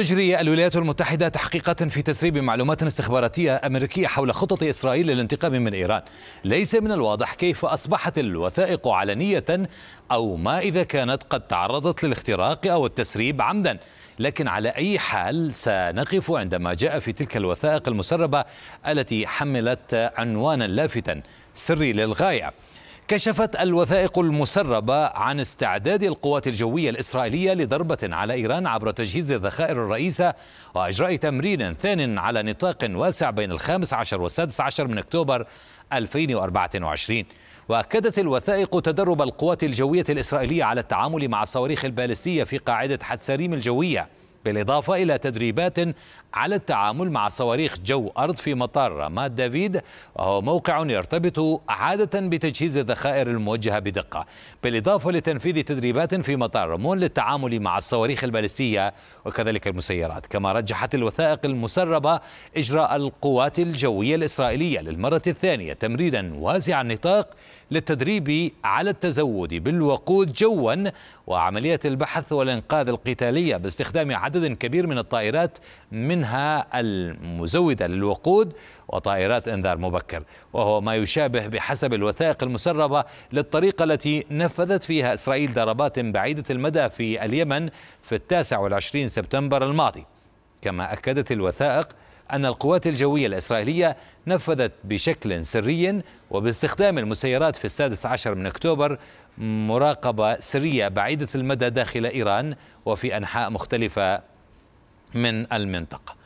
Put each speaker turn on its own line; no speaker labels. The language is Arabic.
تجري الولايات المتحدة تحقيقات في تسريب معلومات استخباراتية أمريكية حول خطط إسرائيل للانتقام من إيران ليس من الواضح كيف أصبحت الوثائق علنية أو ما إذا كانت قد تعرضت للاختراق أو التسريب عمدا لكن على أي حال سنقف عندما جاء في تلك الوثائق المسربة التي حملت عنوانا لافتا سري للغاية كشفت الوثائق المسربة عن استعداد القوات الجوية الإسرائيلية لضربة على إيران عبر تجهيز الذخائر الرئيسة وإجراء تمرين ثان على نطاق واسع بين الخامس عشر والسادس عشر من أكتوبر 2024 وأكدت الوثائق تدرب القوات الجوية الإسرائيلية على التعامل مع الصواريخ البالستية في قاعدة حتساريم الجوية بالإضافة إلى تدريبات على التعامل مع صواريخ جو أرض في مطار رامات دافيد وهو موقع يرتبط عادة بتجهيز الذخائر الموجهة بدقة بالإضافة لتنفيذ تدريبات في مطار رمون للتعامل مع الصواريخ البالستية وكذلك المسيرات كما رجحت الوثائق المسربة إجراء القوات الجوية الإسرائيلية للمرة الثانية تمريرا واسع النطاق للتدريب على التزود بالوقود جوا وعملية البحث والإنقاذ القتالية باستخدام عدد كبير من الطائرات منها المزودة للوقود وطائرات إنذار مبكر وهو ما يشابه بحسب الوثائق المسربة للطريقة التي نفذت فيها إسرائيل ضربات بعيدة المدى في اليمن في التاسع والعشرين سبتمبر الماضي كما أكدت الوثائق أن القوات الجوية الإسرائيلية نفذت بشكل سري وباستخدام المسيرات في السادس عشر من أكتوبر مراقبة سرية بعيدة المدى داخل إيران وفي أنحاء مختلفة من المنطقة